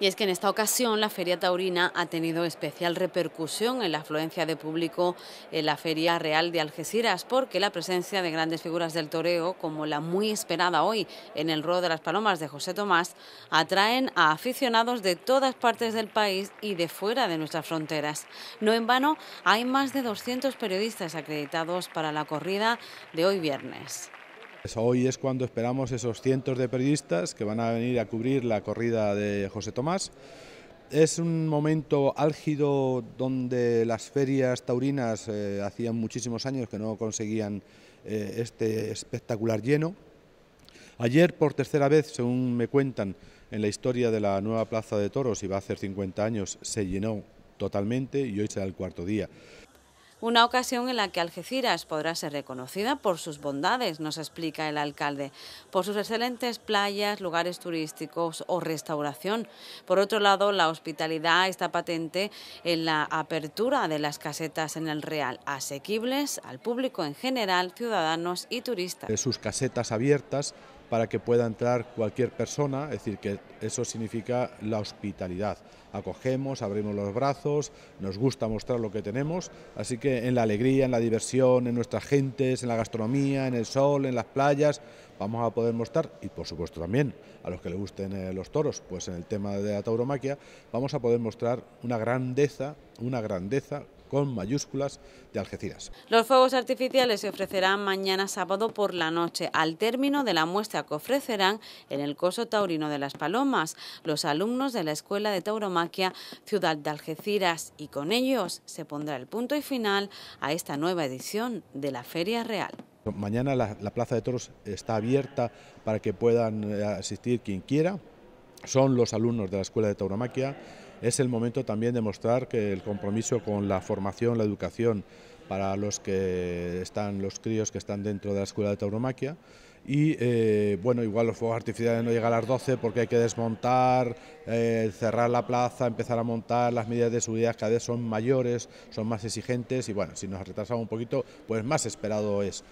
Y es que en esta ocasión la Feria Taurina ha tenido especial repercusión en la afluencia de público en la Feria Real de Algeciras, porque la presencia de grandes figuras del toreo, como la muy esperada hoy en el Ruedo de las Palomas de José Tomás, atraen a aficionados de todas partes del país y de fuera de nuestras fronteras. No en vano, hay más de 200 periodistas acreditados para la corrida de hoy viernes. Pues hoy es cuando esperamos esos cientos de periodistas que van a venir a cubrir la corrida de José Tomás. Es un momento álgido donde las ferias taurinas eh, hacían muchísimos años que no conseguían eh, este espectacular lleno. Ayer, por tercera vez, según me cuentan, en la historia de la nueva Plaza de Toros, y va a hacer 50 años, se llenó totalmente y hoy será el cuarto día. Una ocasión en la que Algeciras podrá ser reconocida por sus bondades, nos explica el alcalde, por sus excelentes playas, lugares turísticos o restauración. Por otro lado, la hospitalidad está patente en la apertura de las casetas en el Real, asequibles al público en general, ciudadanos y turistas. De sus casetas abiertas para que pueda entrar cualquier persona, es decir, que eso significa la hospitalidad. Acogemos, abrimos los brazos, nos gusta mostrar lo que tenemos, así que en la alegría, en la diversión, en nuestras gentes, en la gastronomía, en el sol, en las playas, vamos a poder mostrar, y por supuesto también a los que les gusten eh, los toros, pues en el tema de la tauromaquia, vamos a poder mostrar una grandeza, una grandeza con mayúsculas de Algeciras. Los fuegos artificiales se ofrecerán mañana sábado por la noche, al término de la muestra que ofrecerán en el Coso Taurino de las Palomas, los alumnos de la Escuela de Tauromaquia Ciudad de Algeciras, y con ellos se pondrá el punto y final a esta nueva edición de la Feria Real. Mañana la, Plaza de Toros está abierta para que puedan eh, asistir quien quiera, son los alumnos de la Escuela de Tauromaquia, es el momento también de mostrar que el compromiso con la formación, la educación para los que están los críos que están dentro de la Escuela de Tauromaquia, y eh, bueno, igual los fuegos artificiales no llegan a las 12 porque hay que desmontar, eh, cerrar la plaza, empezar a montar, las medidas de seguridad cada vez son mayores, son más exigentes y bueno, si nos retrasamos un poquito, pues más esperado es.